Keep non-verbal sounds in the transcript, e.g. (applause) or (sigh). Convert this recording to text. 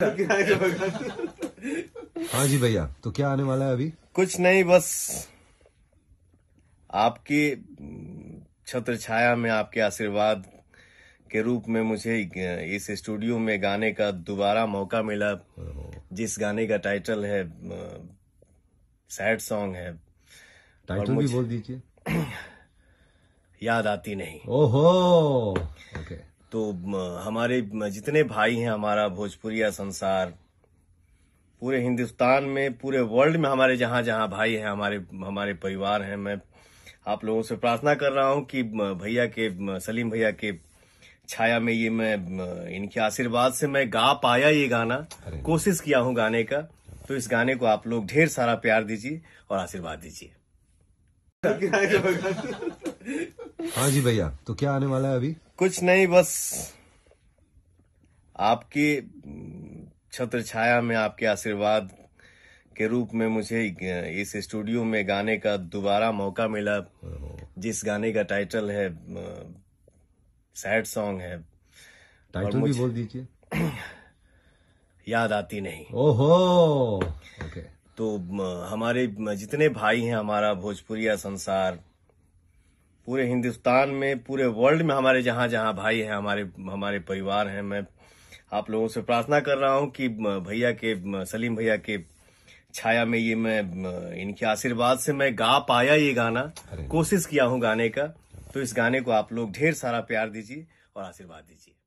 हाँ जी भैया तो क्या आने वाला है अभी कुछ नहीं बस आपके छत्र छाया में आपके आशीर्वाद के रूप में मुझे इस स्टूडियो में गाने का दोबारा मौका मिला जिस गाने का टाइटल है सैड सॉन्ग है टाइटल भी बोल दीजिए (clears throat) याद आती नहीं ओहो तो हमारे जितने भाई हैं हमारा भोजपुरिया संसार पूरे हिंदुस्तान में पूरे वर्ल्ड में हमारे जहां जहां भाई हैं हमारे हमारे परिवार हैं मैं आप लोगों से प्रार्थना कर रहा हूं कि भैया के सलीम भैया के छाया में ये मैं इनके आशीर्वाद से मैं गा पाया ये गाना कोशिश किया हूं गाने का तो इस गाने को आप लोग ढेर सारा प्यार दीजिए और आशीर्वाद दीजिए हाँ जी भैया तो क्या आने वाला है अभी कुछ नहीं बस आपके हम्म, छत्र छाया में आपके आशीर्वाद के रूप में मुझे इस स्टूडियो में गाने का दोबारा मौका मिला जिस गाने का टाइटल है सैड सॉन्ग है टाइटल भी बोल दीजिए (clears throat) याद आती नहीं ओहो ओके okay. तो हमारे जितने भाई हैं हमारा भोजपुरिया संसार पूरे हिंदुस्तान में पूरे वर्ल्ड में हमारे जहां जहां भाई हैं हमारे हमारे परिवार हैं मैं आप लोगों से प्रार्थना कर रहा हूँ कि भैया के सलीम भैया के छाया में ये मैं इनके आशीर्वाद से मैं गा पाया ये गाना कोशिश किया हूं गाने का तो इस गाने को आप लोग ढेर सारा प्यार दीजिए और आशीर्वाद दीजिए